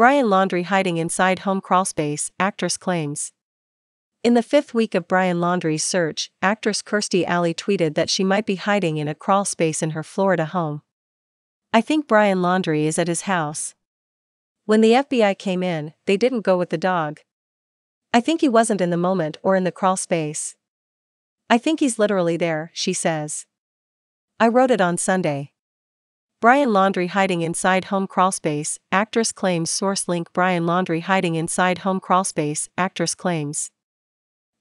Brian Laundry hiding inside home crawlspace, actress claims. In the fifth week of Brian Laundry's search, actress Kirstie Alley tweeted that she might be hiding in a crawl space in her Florida home. I think Brian Laundry is at his house. When the FBI came in, they didn't go with the dog. I think he wasn't in the moment or in the crawl space. I think he's literally there, she says. I wrote it on Sunday. Brian Laundry hiding inside home crawlspace, actress claims source link Brian Laundry hiding inside home crawlspace, actress claims.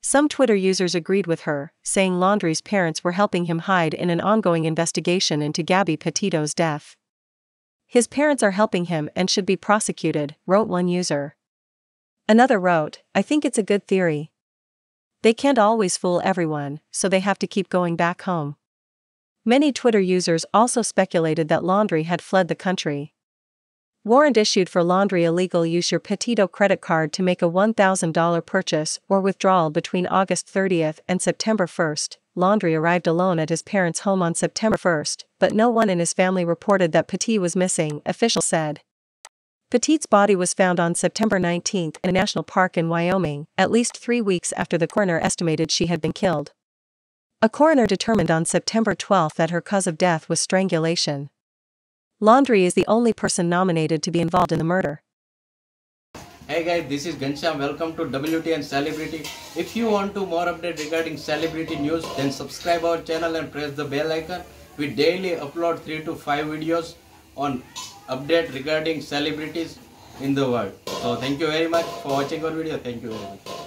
Some Twitter users agreed with her, saying Laundry's parents were helping him hide in an ongoing investigation into Gabby Petito's death. His parents are helping him and should be prosecuted, wrote one user. Another wrote, I think it's a good theory. They can't always fool everyone, so they have to keep going back home. Many Twitter users also speculated that Laundry had fled the country. Warrant issued for Laundry illegal use your Petito credit card to make a $1,000 purchase or withdrawal between August 30th and September 1st. Laundry arrived alone at his parents' home on September 1st, but no one in his family reported that Petit was missing, officials said. Petit's body was found on September 19 in a national park in Wyoming, at least three weeks after the coroner estimated she had been killed. A coroner determined on September 12 that her cause of death was strangulation. Laundry is the only person nominated to be involved in the murder. Hey guys, this is Gansham. Welcome to WTN Celebrity. If you want to more update regarding celebrity news, then subscribe our channel and press the bell icon. We daily upload 3 to 5 videos on update regarding celebrities in the world. So thank you very much for watching our video. Thank you very much.